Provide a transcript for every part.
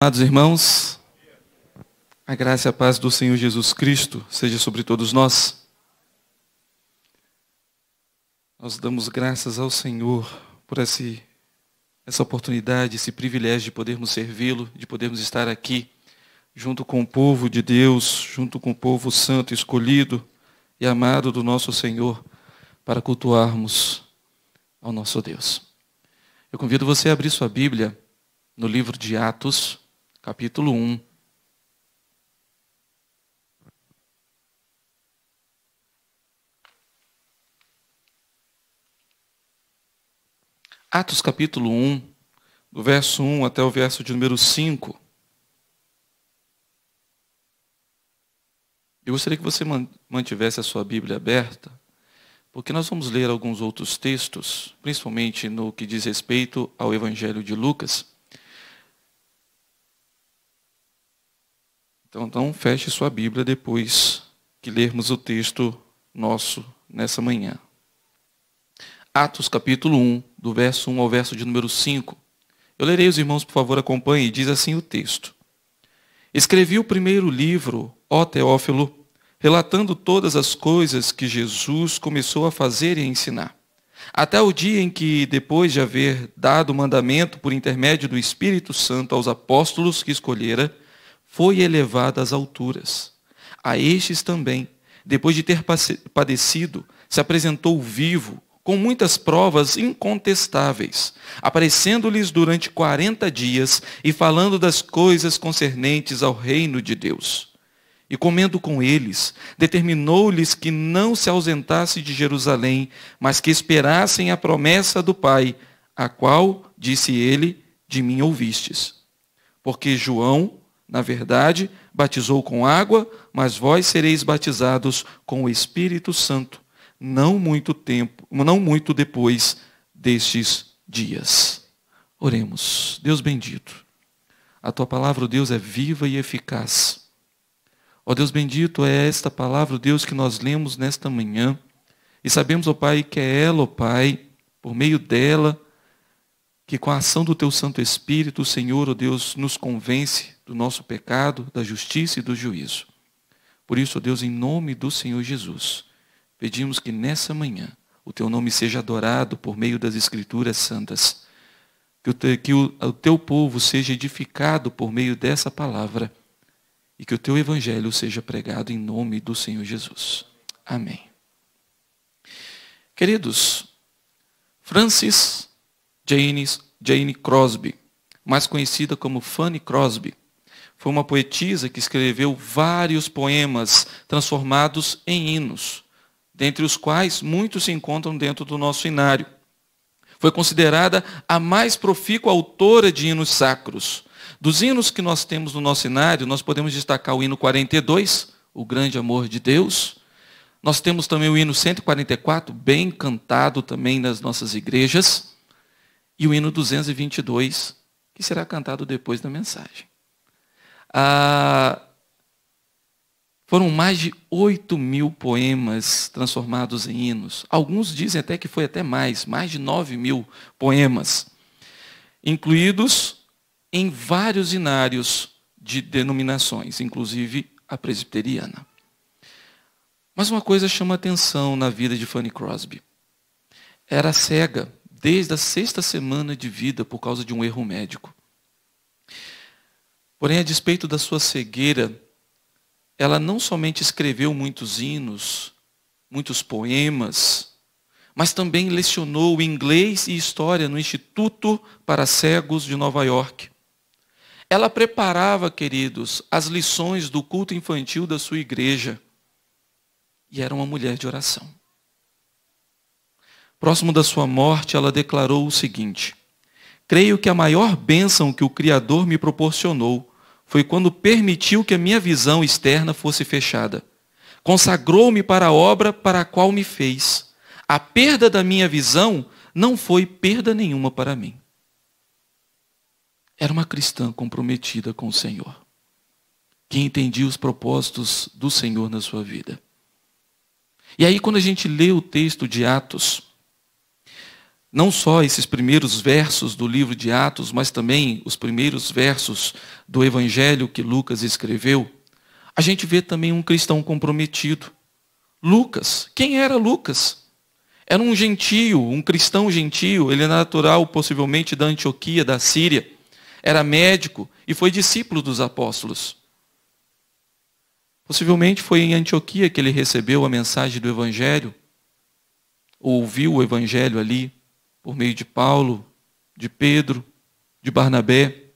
Amados irmãos, a graça e a paz do Senhor Jesus Cristo seja sobre todos nós. Nós damos graças ao Senhor por esse, essa oportunidade, esse privilégio de podermos servi-lo, de podermos estar aqui junto com o povo de Deus, junto com o povo santo, escolhido e amado do nosso Senhor, para cultuarmos ao nosso Deus. Eu convido você a abrir sua Bíblia no livro de Atos capítulo 1. Atos capítulo 1, do verso 1 até o verso de número 5. Eu gostaria que você mantivesse a sua Bíblia aberta, porque nós vamos ler alguns outros textos, principalmente no que diz respeito ao Evangelho de Lucas. Então, não feche sua Bíblia depois que lermos o texto nosso nessa manhã. Atos capítulo 1, do verso 1 ao verso de número 5. Eu lerei os irmãos, por favor, acompanhem. diz assim o texto. Escrevi o primeiro livro, ó Teófilo, relatando todas as coisas que Jesus começou a fazer e a ensinar, até o dia em que, depois de haver dado mandamento por intermédio do Espírito Santo aos apóstolos que escolhera, foi elevado às alturas. A estes também, depois de ter padecido, se apresentou vivo, com muitas provas incontestáveis, aparecendo-lhes durante quarenta dias e falando das coisas concernentes ao reino de Deus. E comendo com eles, determinou-lhes que não se ausentasse de Jerusalém, mas que esperassem a promessa do Pai, a qual, disse ele, de mim ouvistes. Porque João na verdade, batizou com água, mas vós sereis batizados com o Espírito Santo, não muito tempo, não muito depois destes dias. Oremos. Deus bendito. A tua palavra, Deus, é viva e eficaz. Ó Deus bendito, é esta palavra, Deus, que nós lemos nesta manhã. E sabemos, ó Pai, que é ela, ó Pai, por meio dela, que com a ação do teu Santo Espírito, o Senhor, ó Deus, nos convence do nosso pecado, da justiça e do juízo. Por isso, Deus, em nome do Senhor Jesus, pedimos que nessa manhã o teu nome seja adorado por meio das Escrituras Santas. Que o, teu, que o teu povo seja edificado por meio dessa palavra e que o teu evangelho seja pregado em nome do Senhor Jesus. Amém. Queridos, Francis Jane, Jane Crosby, mais conhecida como Fanny Crosby, foi uma poetisa que escreveu vários poemas transformados em hinos, dentre os quais muitos se encontram dentro do nosso inário. Foi considerada a mais profícua autora de hinos sacros. Dos hinos que nós temos no nosso inário, nós podemos destacar o hino 42, O Grande Amor de Deus. Nós temos também o hino 144, bem cantado também nas nossas igrejas. E o hino 222, que será cantado depois da mensagem. Ah, foram mais de 8 mil poemas transformados em hinos. Alguns dizem até que foi até mais, mais de 9 mil poemas, incluídos em vários inários de denominações, inclusive a presbiteriana. Mas uma coisa chama atenção na vida de Fanny Crosby. Era cega desde a sexta semana de vida por causa de um erro médico. Porém, a despeito da sua cegueira, ela não somente escreveu muitos hinos, muitos poemas, mas também lecionou inglês e história no Instituto para Cegos de Nova York. Ela preparava, queridos, as lições do culto infantil da sua igreja. E era uma mulher de oração. Próximo da sua morte, ela declarou o seguinte: Creio que a maior bênção que o Criador me proporcionou foi quando permitiu que a minha visão externa fosse fechada. Consagrou-me para a obra para a qual me fez. A perda da minha visão não foi perda nenhuma para mim. Era uma cristã comprometida com o Senhor, que entendia os propósitos do Senhor na sua vida. E aí, quando a gente lê o texto de Atos, não só esses primeiros versos do livro de Atos, mas também os primeiros versos do evangelho que Lucas escreveu, a gente vê também um cristão comprometido. Lucas, quem era Lucas? Era um gentio, um cristão gentio, ele é natural possivelmente da Antioquia, da Síria. Era médico e foi discípulo dos apóstolos. Possivelmente foi em Antioquia que ele recebeu a mensagem do Evangelho, ouviu o Evangelho ali, por meio de Paulo, de Pedro, de Barnabé.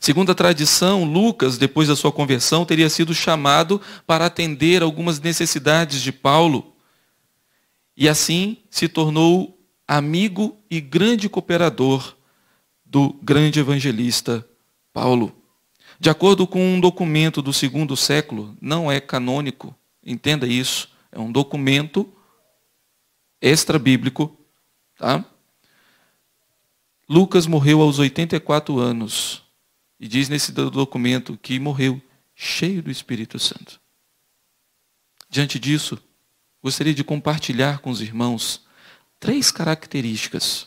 Segundo a tradição, Lucas, depois da sua conversão, teria sido chamado para atender algumas necessidades de Paulo. E assim se tornou amigo e grande cooperador do grande evangelista Paulo. De acordo com um documento do segundo século, não é canônico, entenda isso, é um documento extra-bíblico Tá? Lucas morreu aos 84 anos e diz nesse documento que morreu cheio do Espírito Santo. Diante disso, gostaria de compartilhar com os irmãos três características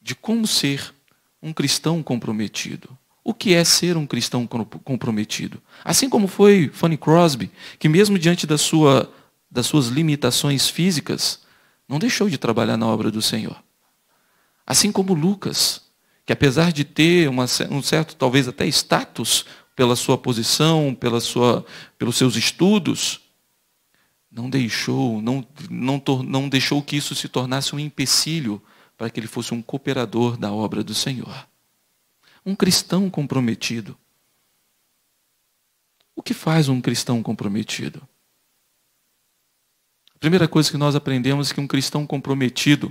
de como ser um cristão comprometido. O que é ser um cristão comprometido? Assim como foi Fanny Crosby, que mesmo diante da sua, das suas limitações físicas, não deixou de trabalhar na obra do Senhor. Assim como Lucas, que apesar de ter uma, um certo, talvez até status, pela sua posição, pela sua, pelos seus estudos, não deixou, não, não, não deixou que isso se tornasse um empecilho para que ele fosse um cooperador da obra do Senhor. Um cristão comprometido. O que faz um cristão comprometido? Primeira coisa que nós aprendemos é que um cristão comprometido,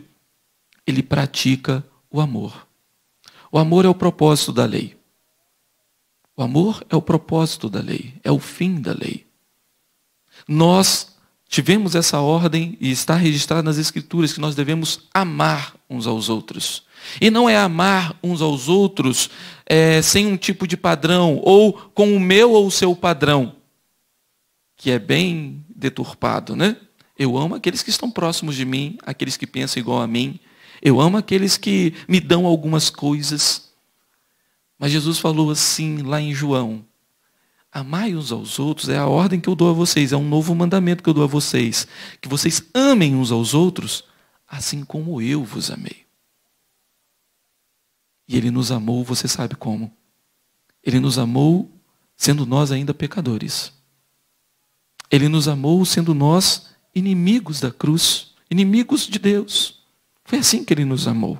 ele pratica o amor. O amor é o propósito da lei. O amor é o propósito da lei, é o fim da lei. Nós tivemos essa ordem e está registrado nas Escrituras que nós devemos amar uns aos outros. E não é amar uns aos outros é, sem um tipo de padrão, ou com o meu ou o seu padrão, que é bem deturpado, né? Eu amo aqueles que estão próximos de mim, aqueles que pensam igual a mim. Eu amo aqueles que me dão algumas coisas. Mas Jesus falou assim lá em João: Amai uns aos outros é a ordem que eu dou a vocês, é um novo mandamento que eu dou a vocês. Que vocês amem uns aos outros, assim como eu vos amei. E Ele nos amou, você sabe como? Ele nos amou sendo nós ainda pecadores. Ele nos amou sendo nós inimigos da cruz, inimigos de Deus. Foi assim que ele nos amou.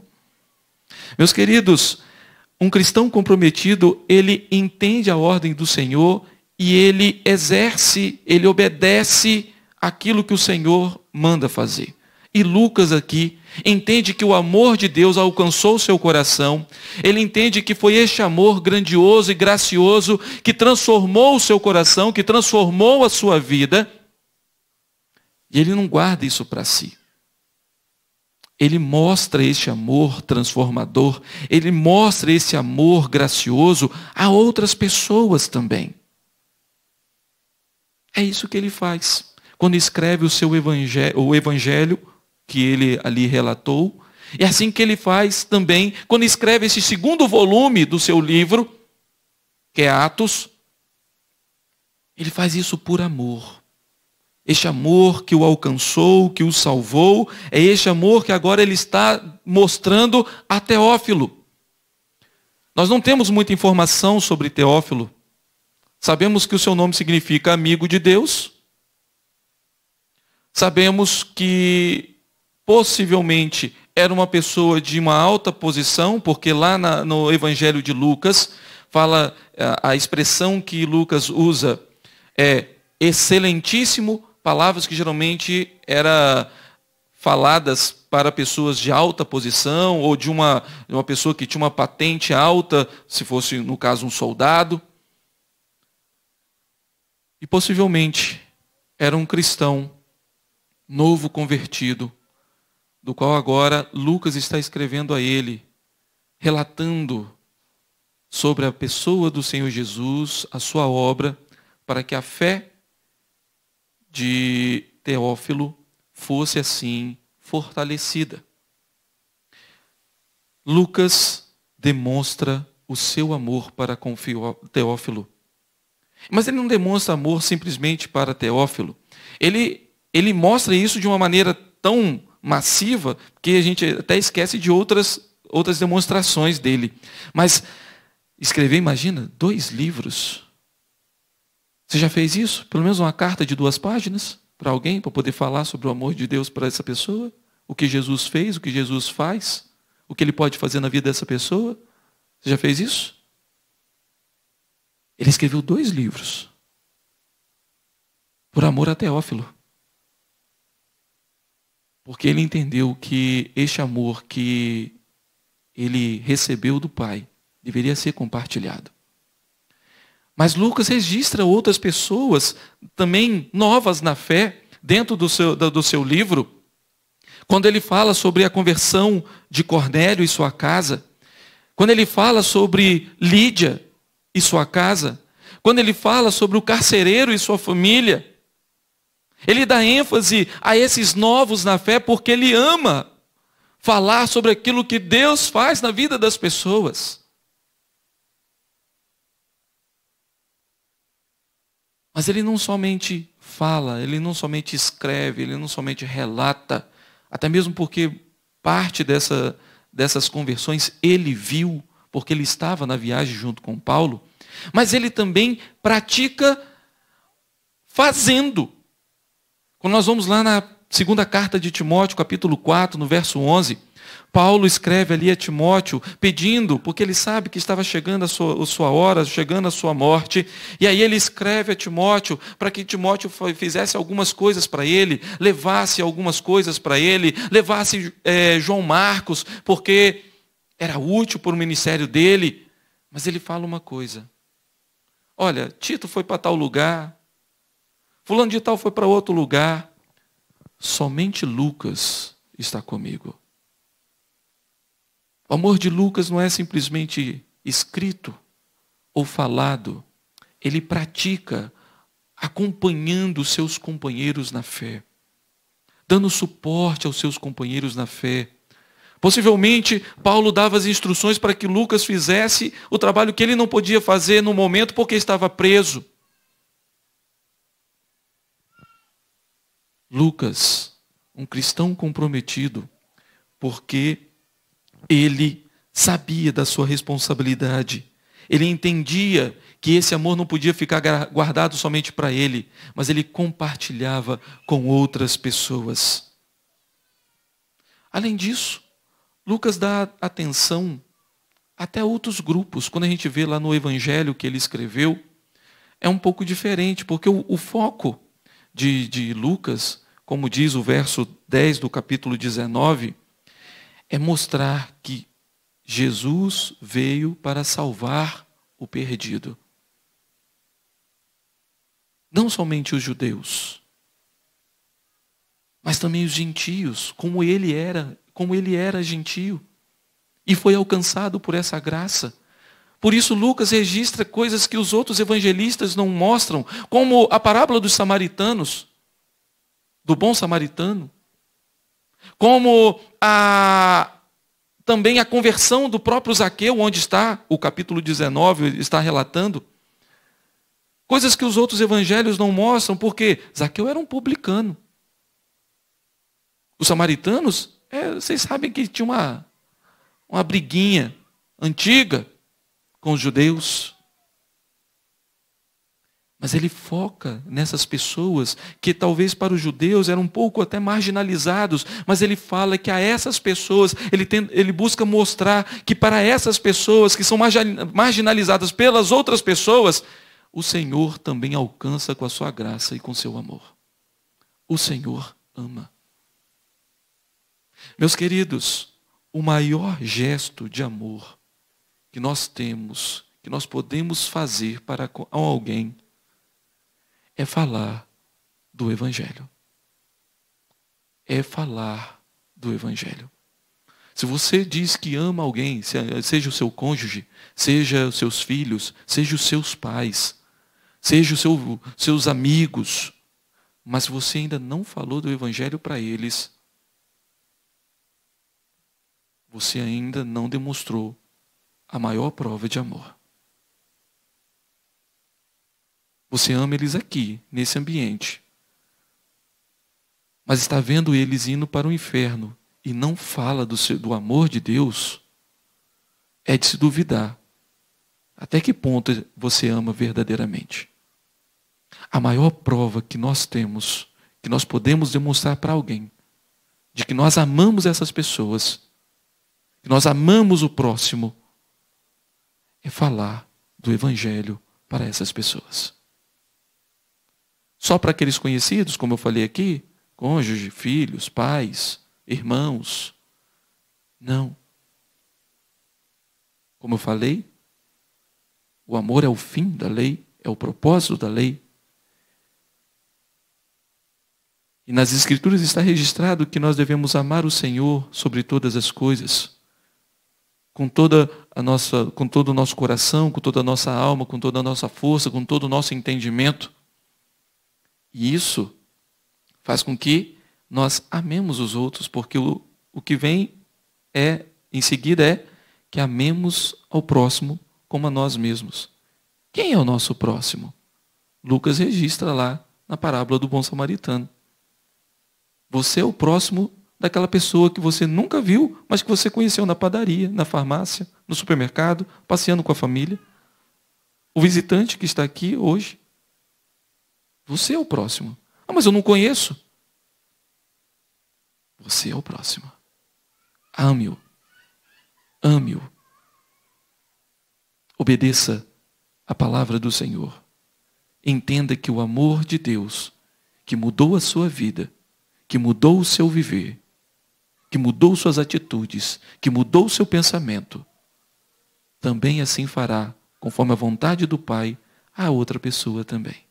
Meus queridos, um cristão comprometido, ele entende a ordem do Senhor e ele exerce, ele obedece aquilo que o Senhor manda fazer. E Lucas aqui entende que o amor de Deus alcançou seu coração, ele entende que foi este amor grandioso e gracioso que transformou o seu coração, que transformou a sua vida, e ele não guarda isso para si. Ele mostra esse amor transformador, ele mostra esse amor gracioso a outras pessoas também. É isso que ele faz. Quando escreve o seu evangelho, o evangelho que ele ali relatou, é assim que ele faz também quando escreve esse segundo volume do seu livro, que é Atos. Ele faz isso por amor. Este amor que o alcançou, que o salvou, é este amor que agora ele está mostrando a Teófilo. Nós não temos muita informação sobre Teófilo. Sabemos que o seu nome significa amigo de Deus. Sabemos que possivelmente era uma pessoa de uma alta posição, porque lá na, no Evangelho de Lucas, fala a, eh, a expressão que Lucas usa é excelentíssimo palavras que geralmente eram faladas para pessoas de alta posição ou de uma, uma pessoa que tinha uma patente alta, se fosse, no caso, um soldado. E possivelmente era um cristão novo convertido, do qual agora Lucas está escrevendo a ele, relatando sobre a pessoa do Senhor Jesus, a sua obra, para que a fé de Teófilo fosse assim fortalecida. Lucas demonstra o seu amor para com Teófilo. Mas ele não demonstra amor simplesmente para Teófilo. Ele, ele mostra isso de uma maneira tão massiva que a gente até esquece de outras, outras demonstrações dele. Mas escrever, imagina, dois livros você já fez isso? Pelo menos uma carta de duas páginas para alguém, para poder falar sobre o amor de Deus para essa pessoa? O que Jesus fez, o que Jesus faz, o que ele pode fazer na vida dessa pessoa? Você já fez isso? Ele escreveu dois livros. Por amor a Teófilo. Porque ele entendeu que este amor que ele recebeu do Pai deveria ser compartilhado. Mas Lucas registra outras pessoas também novas na fé dentro do seu, do seu livro. Quando ele fala sobre a conversão de Cornélio e sua casa, quando ele fala sobre Lídia e sua casa, quando ele fala sobre o carcereiro e sua família, ele dá ênfase a esses novos na fé porque ele ama falar sobre aquilo que Deus faz na vida das pessoas. Mas ele não somente fala, ele não somente escreve, ele não somente relata, até mesmo porque parte dessa, dessas conversões ele viu, porque ele estava na viagem junto com Paulo, mas ele também pratica fazendo. Quando nós vamos lá na segunda carta de Timóteo, capítulo 4, no verso 11, Paulo escreve ali a Timóteo pedindo, porque ele sabe que estava chegando a sua, a sua hora, chegando a sua morte. E aí ele escreve a Timóteo para que Timóteo fizesse algumas coisas para ele, levasse algumas coisas para ele, levasse é, João Marcos, porque era útil para o ministério dele. Mas ele fala uma coisa: olha, Tito foi para tal lugar, Fulano de Tal foi para outro lugar, somente Lucas está comigo. O amor de Lucas não é simplesmente escrito ou falado. Ele pratica acompanhando seus companheiros na fé, dando suporte aos seus companheiros na fé. Possivelmente, Paulo dava as instruções para que Lucas fizesse o trabalho que ele não podia fazer no momento porque estava preso. Lucas, um cristão comprometido, porque ele sabia da sua responsabilidade. Ele entendia que esse amor não podia ficar guardado somente para ele, mas ele compartilhava com outras pessoas. Além disso, Lucas dá atenção até outros grupos. Quando a gente vê lá no evangelho que ele escreveu, é um pouco diferente, porque o, o foco de, de Lucas, como diz o verso 10 do capítulo 19, é mostrar que Jesus veio para salvar o perdido. Não somente os judeus, mas também os gentios, como ele era, como ele era gentio e foi alcançado por essa graça. Por isso Lucas registra coisas que os outros evangelistas não mostram, como a parábola dos samaritanos, do bom samaritano, como a, também a conversão do próprio Zaqueu, onde está o capítulo 19, está relatando. Coisas que os outros evangelhos não mostram, porque Zaqueu era um publicano. Os samaritanos, é, vocês sabem que tinha uma, uma briguinha antiga com os judeus. Mas ele foca nessas pessoas que talvez para os judeus eram um pouco até marginalizados, mas ele fala que a essas pessoas, ele, tem, ele busca mostrar que para essas pessoas que são marginalizadas pelas outras pessoas, o Senhor também alcança com a sua graça e com seu amor. O Senhor ama. Meus queridos, o maior gesto de amor que nós temos, que nós podemos fazer para com alguém, é falar do Evangelho. É falar do Evangelho. Se você diz que ama alguém, seja o seu cônjuge, seja os seus filhos, seja os seus pais, seja os seu, seus amigos, mas você ainda não falou do Evangelho para eles, você ainda não demonstrou a maior prova de amor. Você ama eles aqui, nesse ambiente. Mas está vendo eles indo para o inferno e não fala do, seu, do amor de Deus, é de se duvidar. Até que ponto você ama verdadeiramente? A maior prova que nós temos, que nós podemos demonstrar para alguém, de que nós amamos essas pessoas, que nós amamos o próximo, é falar do Evangelho para essas pessoas. Só para aqueles conhecidos, como eu falei aqui, cônjuge, filhos, pais, irmãos. Não. Como eu falei, o amor é o fim da lei, é o propósito da lei. E nas Escrituras está registrado que nós devemos amar o Senhor sobre todas as coisas, com toda a nossa, com todo o nosso coração, com toda a nossa alma, com toda a nossa força, com todo o nosso entendimento. E isso faz com que nós amemos os outros, porque o, o que vem é em seguida é que amemos ao próximo como a nós mesmos. Quem é o nosso próximo? Lucas registra lá na parábola do bom samaritano. Você é o próximo daquela pessoa que você nunca viu, mas que você conheceu na padaria, na farmácia, no supermercado, passeando com a família. O visitante que está aqui hoje você é o próximo. Ah, mas eu não conheço. Você é o próximo. Ame-o. Ame-o. Obedeça a palavra do Senhor. Entenda que o amor de Deus, que mudou a sua vida, que mudou o seu viver, que mudou suas atitudes, que mudou o seu pensamento, também assim fará, conforme a vontade do Pai, a outra pessoa também.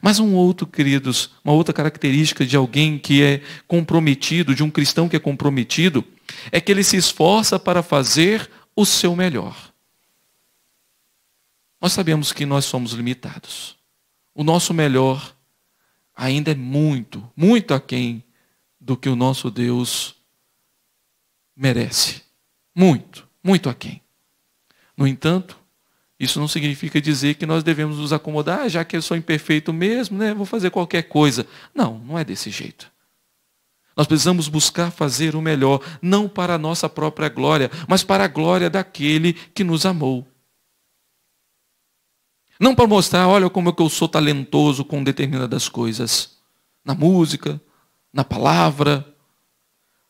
Mas um outro, queridos, uma outra característica de alguém que é comprometido, de um cristão que é comprometido, é que ele se esforça para fazer o seu melhor. Nós sabemos que nós somos limitados. O nosso melhor ainda é muito, muito aquém do que o nosso Deus merece. Muito, muito aquém. No entanto, isso não significa dizer que nós devemos nos acomodar, já que eu sou imperfeito mesmo, né? vou fazer qualquer coisa. Não, não é desse jeito. Nós precisamos buscar fazer o melhor, não para a nossa própria glória, mas para a glória daquele que nos amou. Não para mostrar, olha como é que eu sou talentoso com determinadas coisas. Na música, na palavra.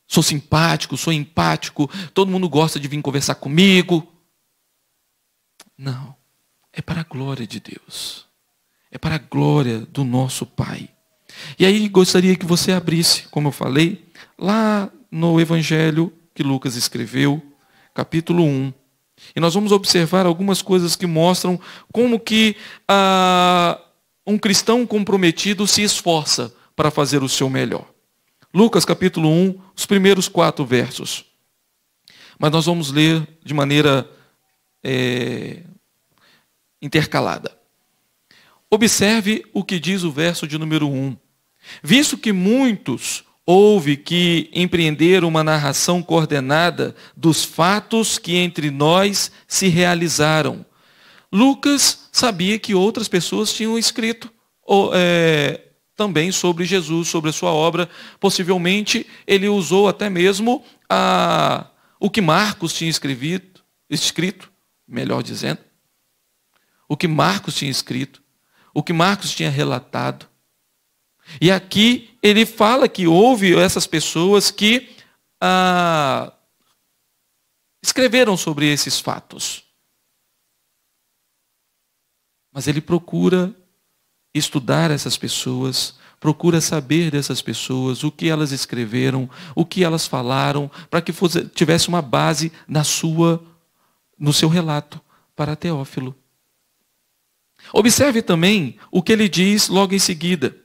Sou simpático, sou empático, todo mundo gosta de vir conversar comigo. Não. É para a glória de Deus. É para a glória do nosso Pai. E aí gostaria que você abrisse, como eu falei, lá no Evangelho que Lucas escreveu, capítulo 1. E nós vamos observar algumas coisas que mostram como que ah, um cristão comprometido se esforça para fazer o seu melhor. Lucas capítulo 1, os primeiros quatro versos. Mas nós vamos ler de maneira é, intercalada. Observe o que diz o verso de número 1. Visto que muitos houve que empreender uma narração coordenada dos fatos que entre nós se realizaram. Lucas sabia que outras pessoas tinham escrito é, também sobre Jesus, sobre a sua obra. Possivelmente ele usou até mesmo a, o que Marcos tinha escrito, escrito, melhor dizendo o que Marcos tinha escrito, o que Marcos tinha relatado. E aqui ele fala que houve essas pessoas que ah, escreveram sobre esses fatos. Mas ele procura estudar essas pessoas, procura saber dessas pessoas, o que elas escreveram, o que elas falaram, para que fosse, tivesse uma base na sua no seu relato para Teófilo. Observe também o que ele diz logo em seguida.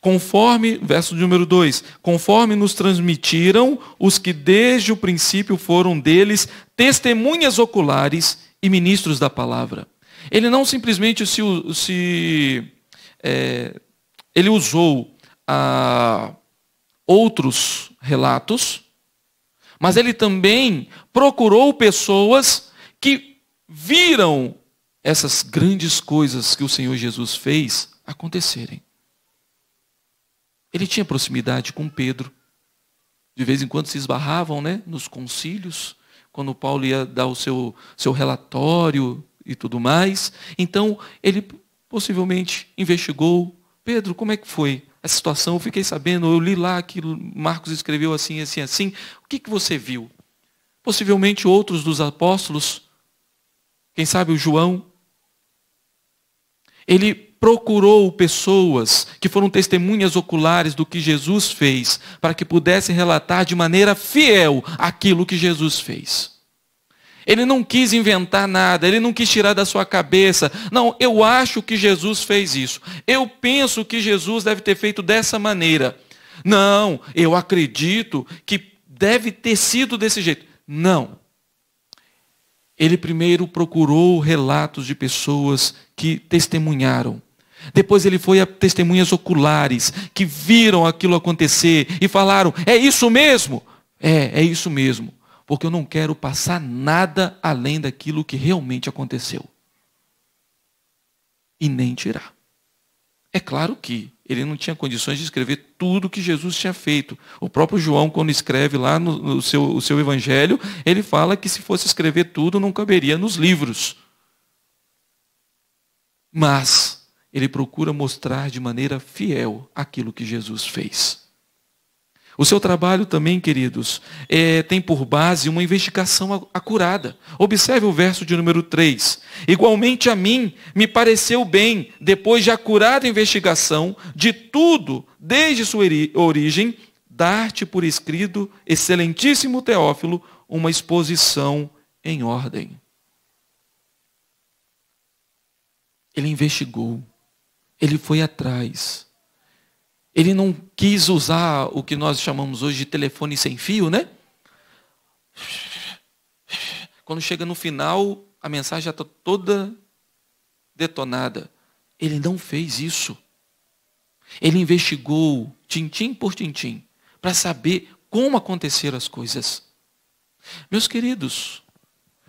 Conforme, verso número 2, conforme nos transmitiram os que desde o princípio foram deles testemunhas oculares e ministros da palavra. Ele não simplesmente se, se é, ele usou ah, outros relatos, mas ele também procurou pessoas que viram essas grandes coisas que o Senhor Jesus fez acontecerem. Ele tinha proximidade com Pedro. De vez em quando se esbarravam né, nos concílios, quando Paulo ia dar o seu, seu relatório e tudo mais. Então, ele possivelmente investigou. Pedro, como é que foi a situação? Eu fiquei sabendo, eu li lá que Marcos escreveu assim, assim, assim. O que, que você viu? Possivelmente outros dos apóstolos, quem sabe o João, ele procurou pessoas que foram testemunhas oculares do que Jesus fez, para que pudessem relatar de maneira fiel aquilo que Jesus fez. Ele não quis inventar nada, ele não quis tirar da sua cabeça. Não, eu acho que Jesus fez isso. Eu penso que Jesus deve ter feito dessa maneira. Não, eu acredito que deve ter sido desse jeito. Não. Ele primeiro procurou relatos de pessoas que testemunharam. Depois ele foi a testemunhas oculares que viram aquilo acontecer e falaram: "É isso mesmo? É, é isso mesmo, porque eu não quero passar nada além daquilo que realmente aconteceu." E nem tirar. É claro que ele não tinha condições de escrever tudo que Jesus tinha feito. O próprio João, quando escreve lá no, no seu, o seu evangelho, ele fala que se fosse escrever tudo, não caberia nos livros. Mas ele procura mostrar de maneira fiel aquilo que Jesus fez. O seu trabalho também, queridos, é, tem por base uma investigação acurada. Observe o verso de número 3. Igualmente a mim, me pareceu bem, depois de acurada investigação de tudo, desde sua origem, dar-te por escrito, excelentíssimo Teófilo, uma exposição em ordem. Ele investigou, ele foi atrás, ele não quis usar o que nós chamamos hoje de telefone sem fio, né? Quando chega no final, a mensagem já está toda detonada. Ele não fez isso. Ele investigou tintim por tintim para saber como aconteceram as coisas. Meus queridos,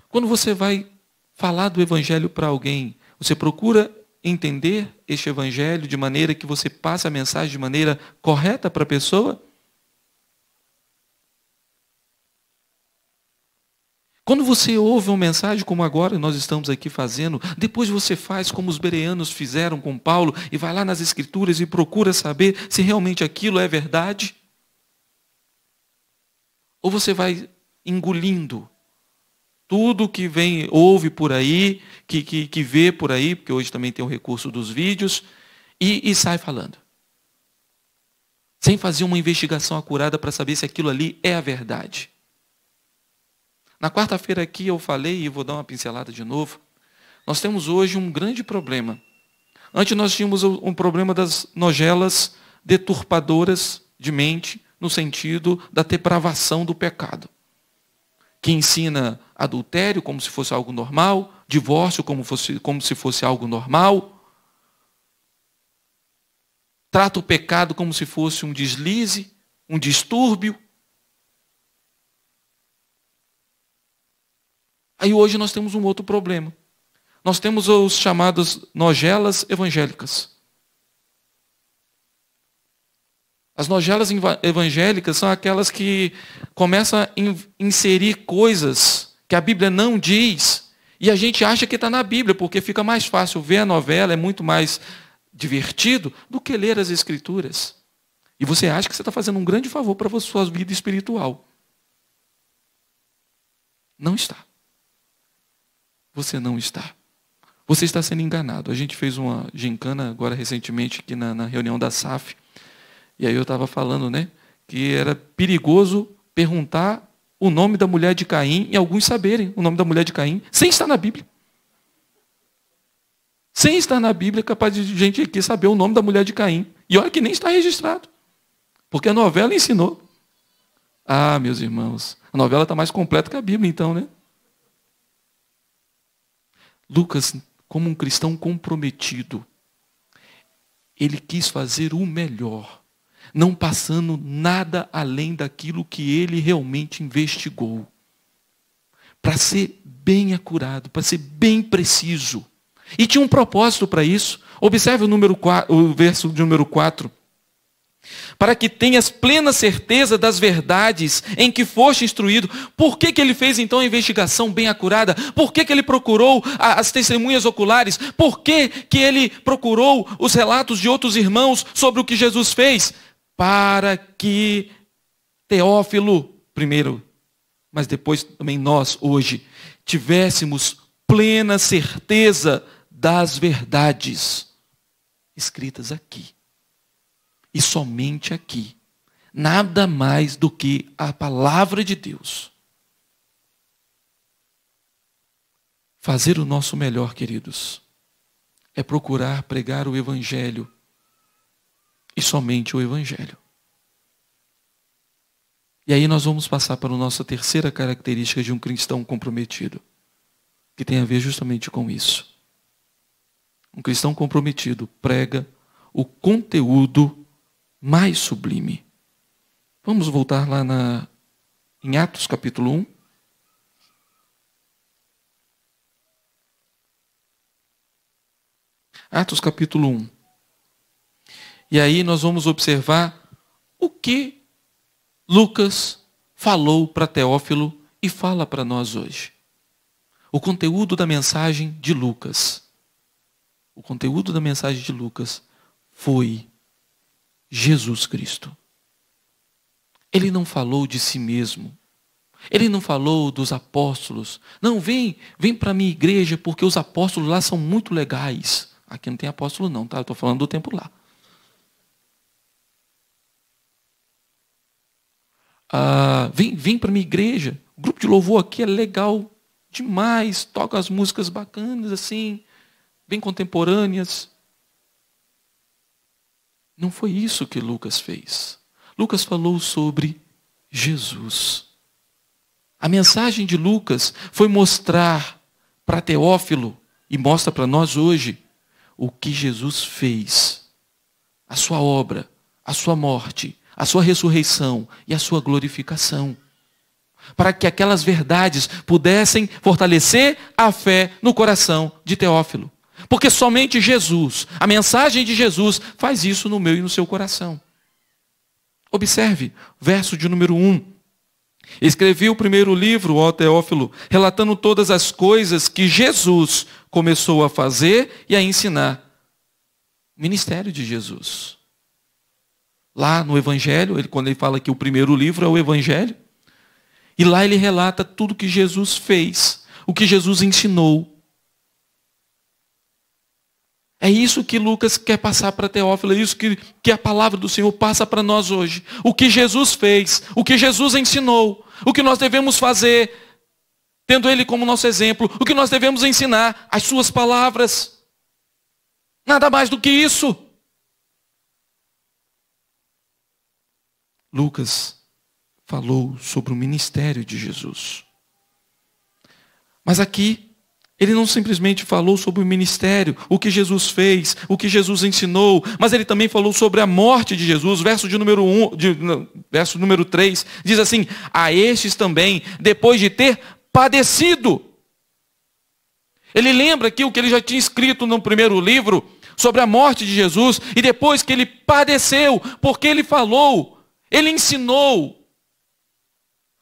quando você vai falar do evangelho para alguém, você procura entender este evangelho de maneira que você passe a mensagem de maneira correta para a pessoa? Quando você ouve uma mensagem como agora nós estamos aqui fazendo, depois você faz como os bereanos fizeram com Paulo e vai lá nas escrituras e procura saber se realmente aquilo é verdade? Ou você vai engolindo tudo que vem, ouve por aí, que, que, que vê por aí, porque hoje também tem o recurso dos vídeos, e, e sai falando. Sem fazer uma investigação acurada para saber se aquilo ali é a verdade. Na quarta-feira aqui eu falei, e vou dar uma pincelada de novo, nós temos hoje um grande problema. Antes nós tínhamos um problema das nojelas deturpadoras de mente, no sentido da depravação do pecado que ensina adultério como se fosse algo normal, divórcio como, fosse, como se fosse algo normal, trata o pecado como se fosse um deslize, um distúrbio. Aí hoje nós temos um outro problema. Nós temos os chamados nogelas evangélicas. As novelas evangélicas são aquelas que começam a inserir coisas que a Bíblia não diz e a gente acha que está na Bíblia, porque fica mais fácil ver a novela, é muito mais divertido do que ler as Escrituras. E você acha que você está fazendo um grande favor para a sua vida espiritual. Não está. Você não está. Você está sendo enganado. A gente fez uma gincana agora recentemente aqui na, na reunião da SAF e aí eu estava falando, né? Que era perigoso perguntar o nome da mulher de Caim e alguns saberem o nome da mulher de Caim, sem estar na Bíblia. Sem estar na Bíblia, é capaz de gente aqui saber o nome da mulher de Caim. E olha que nem está registrado. Porque a novela ensinou. Ah, meus irmãos, a novela está mais completa que a Bíblia, então, né? Lucas, como um cristão comprometido, ele quis fazer o melhor não passando nada além daquilo que ele realmente investigou. Para ser bem acurado, para ser bem preciso. E tinha um propósito para isso. Observe o, número 4, o verso de número 4. Para que tenhas plena certeza das verdades em que foste instruído. Por que, que ele fez então a investigação bem acurada? Por que, que ele procurou as testemunhas oculares? Por que, que ele procurou os relatos de outros irmãos sobre o que Jesus fez? para que Teófilo, primeiro, mas depois também nós, hoje, tivéssemos plena certeza das verdades escritas aqui. E somente aqui. Nada mais do que a palavra de Deus. Fazer o nosso melhor, queridos, é procurar pregar o Evangelho e somente o Evangelho. E aí nós vamos passar para a nossa terceira característica de um cristão comprometido, que tem a ver justamente com isso. Um cristão comprometido prega o conteúdo mais sublime. Vamos voltar lá na, em Atos capítulo 1. Atos capítulo 1. E aí nós vamos observar o que Lucas falou para Teófilo e fala para nós hoje. O conteúdo da mensagem de Lucas. O conteúdo da mensagem de Lucas foi Jesus Cristo. Ele não falou de si mesmo. Ele não falou dos apóstolos. Não, vem, vem para a minha igreja, porque os apóstolos lá são muito legais. Aqui não tem apóstolo não, tá? Eu estou falando do tempo lá. Ah, vem vem para minha igreja. O grupo de louvor aqui é legal demais. Toca as músicas bacanas, assim, bem contemporâneas. Não foi isso que Lucas fez. Lucas falou sobre Jesus. A mensagem de Lucas foi mostrar para Teófilo e mostra para nós hoje o que Jesus fez, a sua obra, a sua morte, a sua ressurreição e a sua glorificação. Para que aquelas verdades pudessem fortalecer a fé no coração de Teófilo. Porque somente Jesus, a mensagem de Jesus, faz isso no meu e no seu coração. Observe, verso de número 1. Escrevi o primeiro livro, ó Teófilo, relatando todas as coisas que Jesus começou a fazer e a ensinar. Ministério de Jesus lá no Evangelho, ele, quando ele fala que o primeiro livro é o Evangelho. E lá ele relata tudo que Jesus fez, o que Jesus ensinou. É isso que Lucas quer passar para Teófilo, é isso que, que a palavra do Senhor passa para nós hoje. O que Jesus fez, o que Jesus ensinou, o que nós devemos fazer, tendo Ele como nosso exemplo, o que nós devemos ensinar, as Suas palavras. Nada mais do que isso. Lucas falou sobre o ministério de Jesus. Mas aqui, ele não simplesmente falou sobre o ministério, o que Jesus fez, o que Jesus ensinou, mas ele também falou sobre a morte de Jesus. Verso de número 1, um, verso número 3, diz assim: "A estes também, depois de ter padecido". Ele lembra aqui o que ele já tinha escrito no primeiro livro sobre a morte de Jesus e depois que ele padeceu, porque ele falou ele ensinou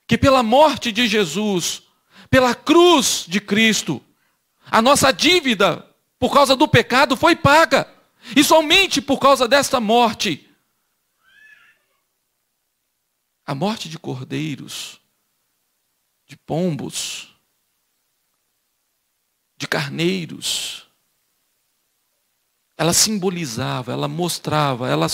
que pela morte de Jesus, pela cruz de Cristo, a nossa dívida por causa do pecado foi paga. E somente por causa desta morte, a morte de cordeiros, de pombos, de carneiros, ela simbolizava, ela mostrava, ela,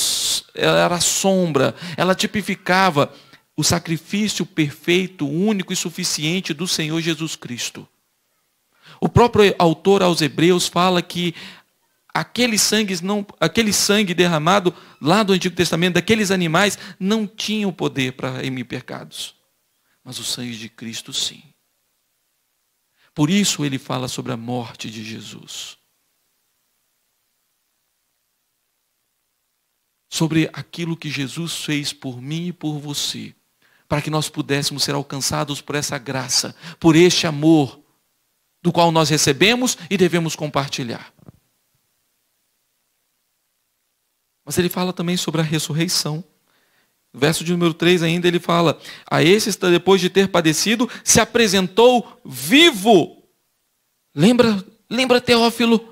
ela era sombra, ela tipificava o sacrifício perfeito, único e suficiente do Senhor Jesus Cristo. O próprio autor aos Hebreus fala que aquele sangue, não, aquele sangue derramado lá do Antigo Testamento, daqueles animais, não tinha o poder para remir pecados. Mas o sangue de Cristo, sim. Por isso ele fala sobre a morte de Jesus. sobre aquilo que Jesus fez por mim e por você, para que nós pudéssemos ser alcançados por essa graça, por este amor, do qual nós recebemos e devemos compartilhar. Mas ele fala também sobre a ressurreição. No verso de número 3 ainda ele fala: A esses, depois de ter padecido, se apresentou vivo. Lembra, lembra Teófilo?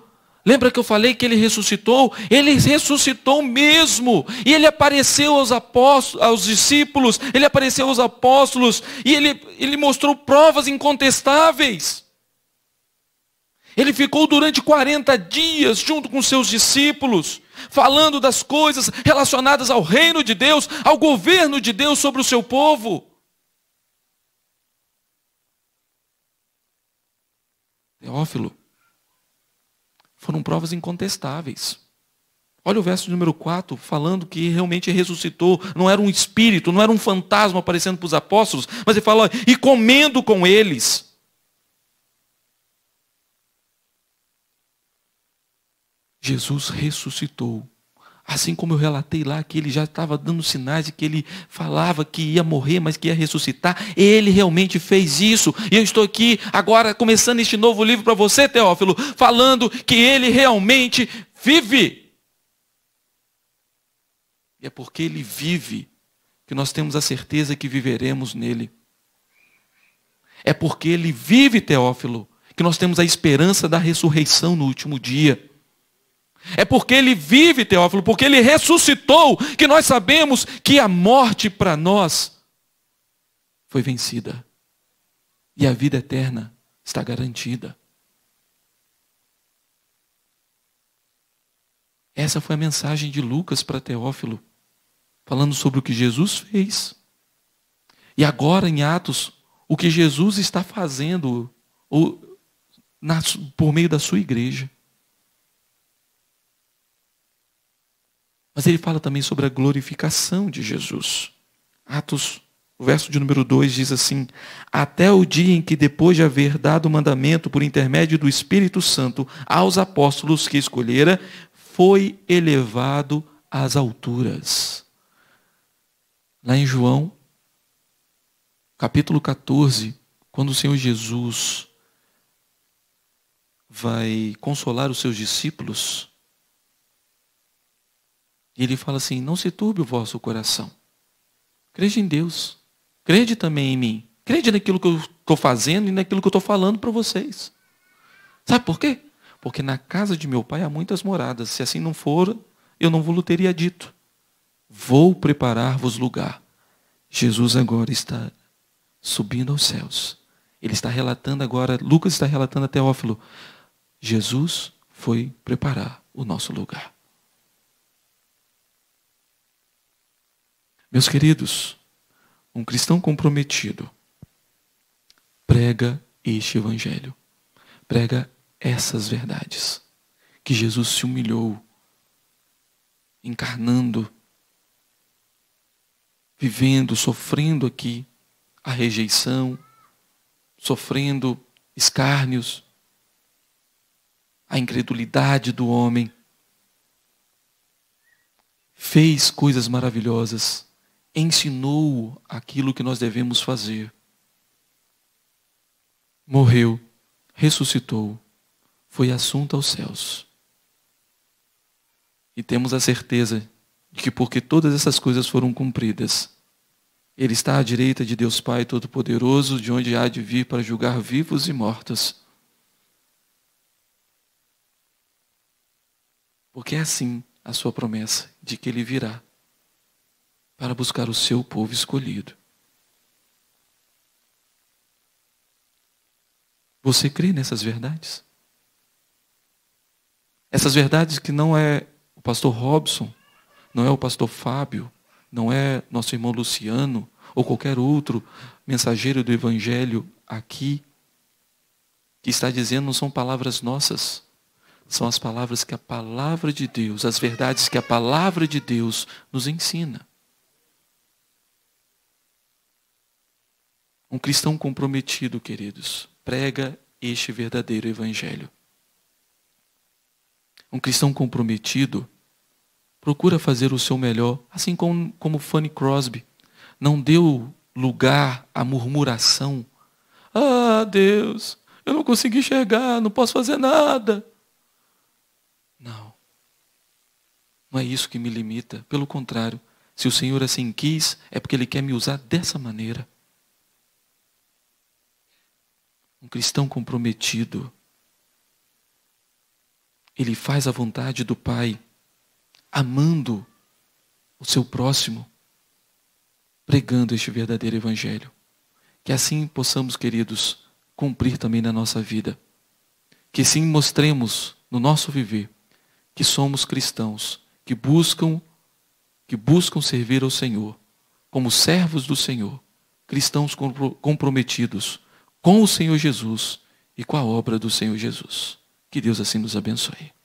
Lembra que eu falei que ele ressuscitou? Ele ressuscitou mesmo. E ele apareceu aos apóstolos, aos discípulos, ele apareceu aos apóstolos, e ele, ele mostrou provas incontestáveis. Ele ficou durante 40 dias junto com seus discípulos, falando das coisas relacionadas ao reino de Deus, ao governo de Deus sobre o seu povo. Teófilo, foram provas incontestáveis. Olha o verso número 4, falando que realmente ressuscitou, não era um espírito, não era um fantasma aparecendo para os apóstolos, mas ele fala, e comendo com eles. Jesus ressuscitou Assim como eu relatei lá que ele já estava dando sinais de que ele falava que ia morrer, mas que ia ressuscitar, ele realmente fez isso. E eu estou aqui agora começando este novo livro para você, Teófilo, falando que ele realmente vive. E é porque ele vive que nós temos a certeza que viveremos nele. É porque ele vive, Teófilo, que nós temos a esperança da ressurreição no último dia. É porque ele vive, Teófilo, porque ele ressuscitou, que nós sabemos que a morte para nós foi vencida. E a vida eterna está garantida. Essa foi a mensagem de Lucas para Teófilo, falando sobre o que Jesus fez. E agora em Atos, o que Jesus está fazendo ou, na, por meio da sua igreja. Mas ele fala também sobre a glorificação de Jesus. Atos, o verso de número 2 diz assim: Até o dia em que, depois de haver dado o mandamento por intermédio do Espírito Santo aos apóstolos que escolhera, foi elevado às alturas. Lá em João, capítulo 14, quando o Senhor Jesus vai consolar os seus discípulos, e ele fala assim: Não se turbe o vosso coração. Crede em Deus. Crede também em mim. Crede naquilo que eu estou fazendo e naquilo que eu estou falando para vocês. Sabe por quê? Porque na casa de meu pai há muitas moradas. Se assim não for, eu não vos teria dito. Vou preparar-vos lugar. Jesus agora está subindo aos céus. Ele está relatando agora, Lucas está relatando a Teófilo. Jesus foi preparar o nosso lugar. Meus queridos, um cristão comprometido prega este evangelho, prega essas verdades, que Jesus se humilhou, encarnando, vivendo, sofrendo aqui a rejeição, sofrendo escárnios, a incredulidade do homem, fez coisas maravilhosas ensinou aquilo que nós devemos fazer. Morreu, ressuscitou, foi assunto aos céus. E temos a certeza de que, porque todas essas coisas foram cumpridas, Ele está à direita de Deus Pai Todo-Poderoso, de onde há de vir para julgar vivos e mortos. Porque é assim a sua promessa de que Ele virá para buscar o seu povo escolhido. Você crê nessas verdades? Essas verdades que não é o pastor Robson, não é o pastor Fábio, não é nosso irmão Luciano ou qualquer outro mensageiro do evangelho aqui que está dizendo não são palavras nossas, são as palavras que a palavra de Deus, as verdades que a palavra de Deus nos ensina. Um cristão comprometido, queridos, prega este verdadeiro evangelho. Um cristão comprometido procura fazer o seu melhor, assim como, como Fanny Crosby. Não deu lugar à murmuração. Ah, Deus, eu não consegui enxergar, não posso fazer nada. Não. Não é isso que me limita. Pelo contrário, se o Senhor assim quis, é porque Ele quer me usar dessa maneira. Um cristão comprometido, ele faz a vontade do Pai, amando o seu próximo, pregando este verdadeiro Evangelho. Que assim possamos, queridos, cumprir também na nossa vida. Que sim mostremos no nosso viver que somos cristãos, que buscam que buscam servir ao Senhor, como servos do Senhor, cristãos comprometidos com o Senhor Jesus e com a obra do Senhor Jesus. Que Deus assim nos abençoe.